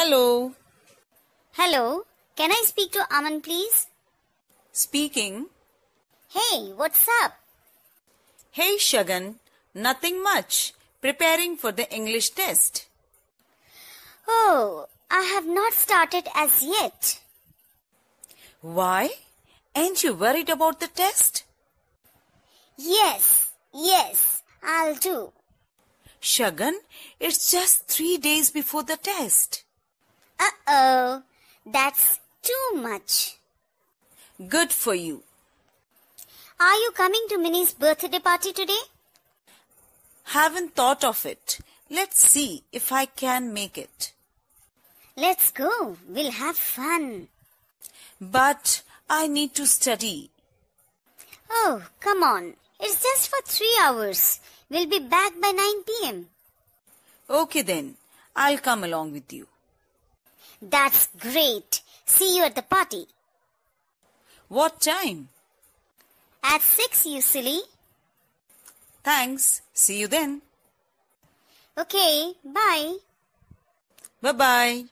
Hello. Hello. Can I speak to Aman, please? Speaking. Hey, what's up? Hey, Shagan. Nothing much. Preparing for the English test. Oh, I have not started as yet. Why? Ain't you worried about the test? Yes, yes, I'll do. Shagan, it's just three days before the test. Uh-oh, that's too much. Good for you. Are you coming to Minnie's birthday party today? Haven't thought of it. Let's see if I can make it. Let's go. We'll have fun. But I need to study. Oh, come on. It's just for three hours. We'll be back by 9 p.m. Okay then. I'll come along with you. That's great. See you at the party. What time? At six, you silly. Thanks. See you then. Okay, bye. Bye bye.